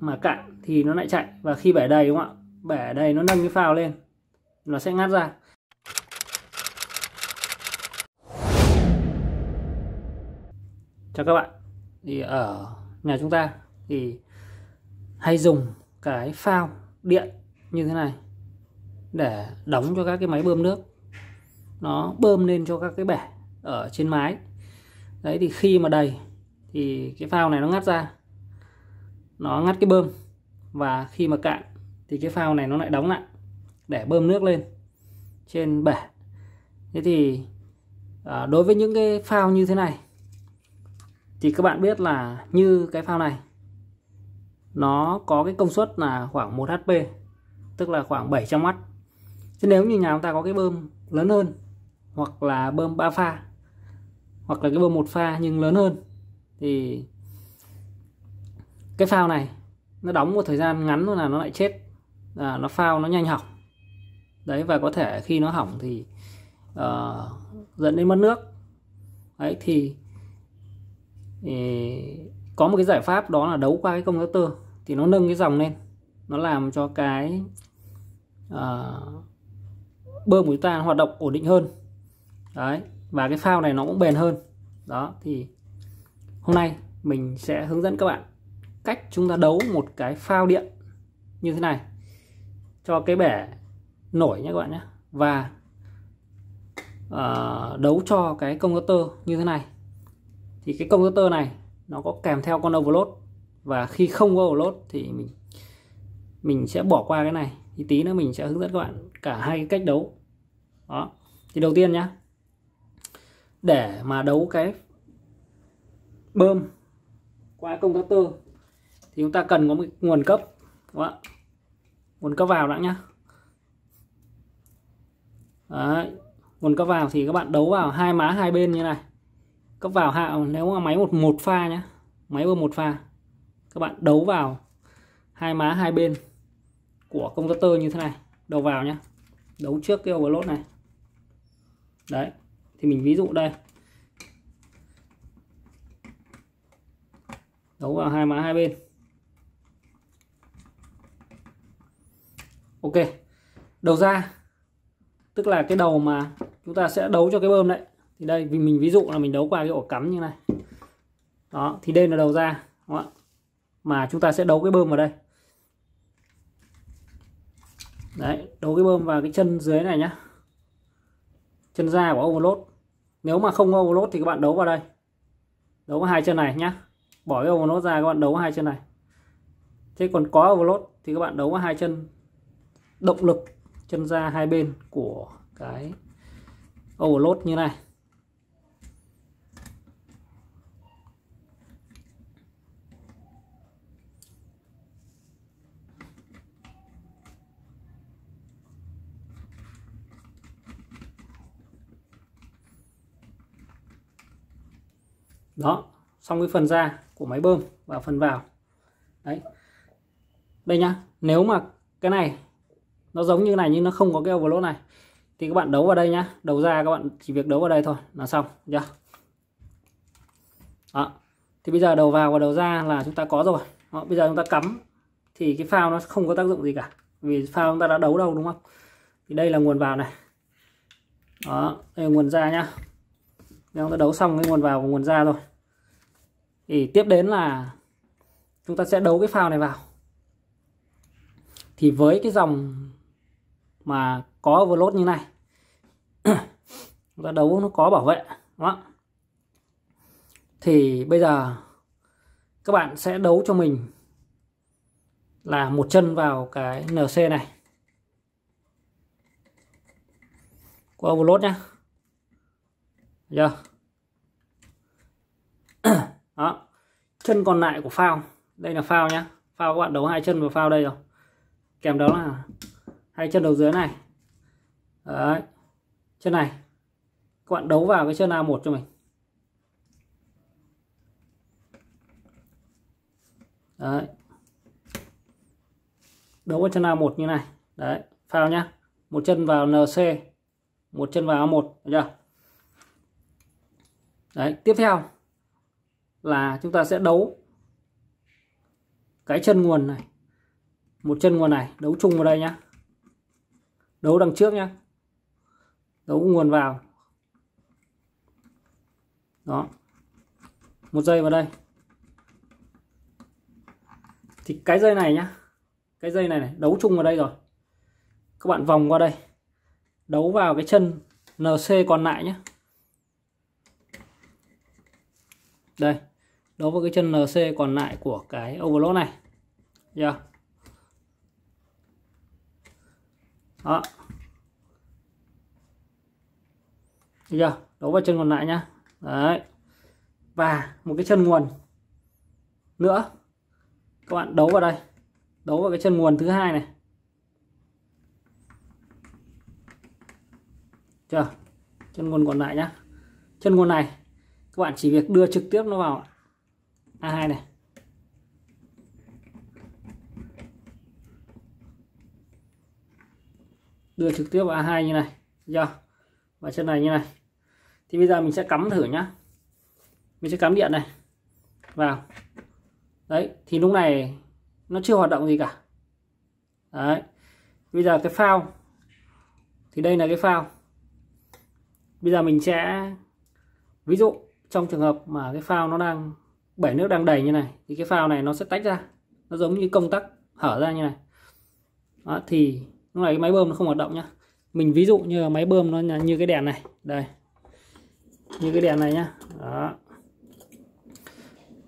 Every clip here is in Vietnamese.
mà cạn thì nó lại chạy và khi bẻ đầy đúng không ạ bẻ đầy nó nâng cái phao lên nó sẽ ngắt ra chào các bạn thì ở nhà chúng ta thì hay dùng cái phao điện như thế này để đóng cho các cái máy bơm nước nó bơm lên cho các cái bể ở trên mái đấy thì khi mà đầy thì cái phao này nó ngắt ra nó ngắt cái bơm và khi mà cạn thì cái phao này nó lại đóng lại để bơm nước lên trên bể thế thì à, đối với những cái phao như thế này thì các bạn biết là như cái phao này nó có cái công suất là khoảng 1 HP tức là khoảng 700W chứ nếu như nhà chúng ta có cái bơm lớn hơn hoặc là bơm 3 pha hoặc là cái bơm một pha nhưng lớn hơn thì cái phao này nó đóng một thời gian ngắn thôi là nó lại chết à, nó phao nó nhanh hỏng đấy và có thể khi nó hỏng thì uh, dẫn đến mất nước đấy thì ý, có một cái giải pháp đó là đấu qua cái công tơ thì nó nâng cái dòng lên nó làm cho cái uh, ờ, bơm của chúng ta hoạt động ổn định hơn đấy và cái phao này nó cũng bền hơn đó thì hôm nay mình sẽ hướng dẫn các bạn cách chúng ta đấu một cái phao điện như thế này cho cái bể nổi nhé các bạn nhé và uh, đấu cho cái công tơ như thế này thì cái công tơ này nó có kèm theo con overload và khi không có overload thì mình mình sẽ bỏ qua cái này thì tí nữa mình sẽ hướng dẫn các bạn cả hai cái cách đấu đó thì đầu tiên nhá để mà đấu cái bơm qua công tơ thì chúng ta cần có một nguồn cấp đúng không? nguồn cấp vào đã nhá Đấy. nguồn cấp vào thì các bạn đấu vào hai má hai bên như này cấp vào hạ nếu mà máy một một pha nhá máy bơm một pha các bạn đấu vào hai má hai bên của công tơ như thế này đầu vào nhá đấu trước cái overload này đấy thì mình ví dụ đây đấu vào hai má hai bên ok đầu ra tức là cái đầu mà chúng ta sẽ đấu cho cái bơm đấy thì đây vì mình ví dụ là mình đấu qua cái ổ cắm như này đó thì đây là đầu ra đúng không ạ mà chúng ta sẽ đấu cái bơm vào đây đấy đấu cái bơm vào cái chân dưới này nhá chân ra của overload nếu mà không overload thì các bạn đấu vào đây đấu vào hai chân này nhá bỏ cái overload ra các bạn đấu vào hai chân này thế còn có overload thì các bạn đấu vào hai chân động lực chân ra hai bên của cái overload như này đó xong cái phần ra của máy bơm và phần vào đấy đây nhá nếu mà cái này nó giống như này nhưng nó không có cái overload này thì các bạn đấu vào đây nhá đầu ra các bạn chỉ việc đấu vào đây thôi là xong nhá đó. thì bây giờ đầu vào và đầu ra là chúng ta có rồi đó. bây giờ chúng ta cắm thì cái phao nó không có tác dụng gì cả vì phao chúng ta đã đấu đâu đúng không thì đây là nguồn vào này đó đây là nguồn ra nhá chúng ta đấu xong cái nguồn vào và nguồn ra rồi thì tiếp đến là chúng ta sẽ đấu cái phao này vào thì với cái dòng mà có overload như này ra đấu nó có bảo vệ đó thì bây giờ các bạn sẽ đấu cho mình là một chân vào cái NC này của overload nhé Được chưa đó chân còn lại của phao đây là phao nhá phao các bạn đấu hai chân vào phao đây rồi kèm đó là hai chân đầu dưới này Đấy. chân này các bạn đấu vào cái chân A1 cho mình Đấy. đấu vào chân A1 như này đấy phao nhá một chân vào NC một chân vào A1 được chưa đấy tiếp theo là chúng ta sẽ đấu cái chân nguồn này một chân nguồn này đấu chung vào đây nhá đấu đằng trước nhá đấu nguồn vào đó một dây vào đây thì cái dây này nhá cái dây này, này đấu chung vào đây rồi các bạn vòng qua đây đấu vào cái chân NC còn lại nhá, đây đấu vào cái chân NC còn lại của cái overlock này yeah. đó bây giờ đấu vào chân còn lại nhá đấy và một cái chân nguồn nữa các bạn đấu vào đây đấu vào cái chân nguồn thứ hai này chưa chân nguồn còn lại nhá chân nguồn này các bạn chỉ việc đưa trực tiếp nó vào a2 này đưa trực tiếp vào A2 như này chưa và chân này như này thì bây giờ mình sẽ cắm thử nhá mình sẽ cắm điện này vào đấy thì lúc này nó chưa hoạt động gì cả đấy bây giờ cái phao thì đây là cái phao bây giờ mình sẽ ví dụ trong trường hợp mà cái phao nó đang bể nước đang đầy như này thì cái phao này nó sẽ tách ra nó giống như công tắc hở ra như này đó, thì lúc này cái máy bơm nó không hoạt động nhá mình ví dụ như là máy bơm nó như cái đèn này đây như cái đèn này nhá đó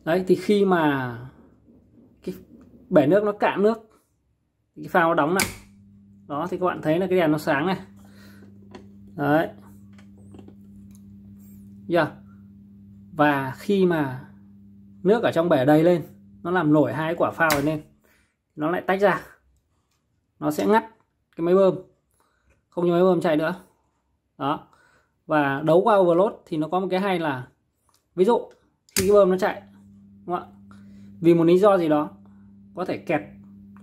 đấy thì khi mà cái bể nước nó cạn nước cái phao nó đóng lại đó thì các bạn thấy là cái đèn nó sáng này đấy yeah. và khi mà nước ở trong bể đầy lên nó làm nổi hai quả phao này lên nó lại tách ra nó sẽ ngắt cái máy bơm không cho máy bơm chạy nữa đó và đấu qua overload thì nó có một cái hay là ví dụ khi cái bơm nó chạy đúng không ạ vì một lý do gì đó có thể kẹt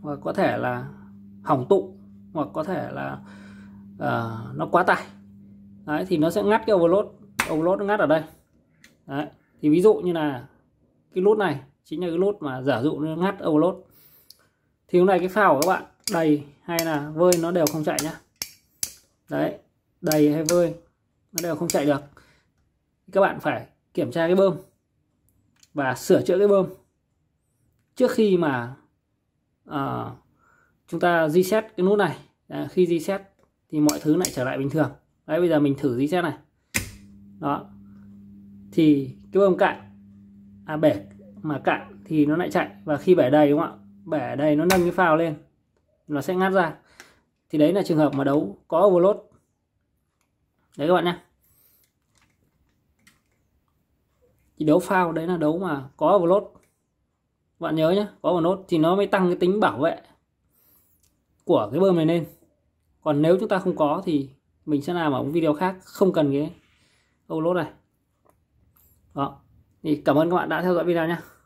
hoặc có thể là hỏng tụ hoặc có thể là uh, nó quá tải đấy thì nó sẽ ngắt cái overload overload nó ngắt ở đây đấy thì ví dụ như là cái nút này chính là cái nút mà giả dụ nó ngắt overload thì lúc này cái phao của các bạn đầy hay là vơi nó đều không chạy nhá đấy đầy hay vơi nó đều không chạy được các bạn phải kiểm tra cái bơm và sửa chữa cái bơm trước khi mà uh, chúng ta reset cái nút này à, khi reset thì mọi thứ lại trở lại bình thường đấy bây giờ mình thử reset này đó thì cái bơm cạn à bể mà cạn thì nó lại chạy và khi bể đầy đúng không ạ bể đầy nó nâng cái phao lên nó sẽ ngắt ra thì đấy là trường hợp mà đấu có overload đấy các bạn nhé thì đấu phao đấy là đấu mà có overload bạn nhớ nhé có overload thì nó mới tăng cái tính bảo vệ của cái bơm này lên còn nếu chúng ta không có thì mình sẽ làm ở một video khác không cần cái overload này đó thì cảm ơn các bạn đã theo dõi video nhé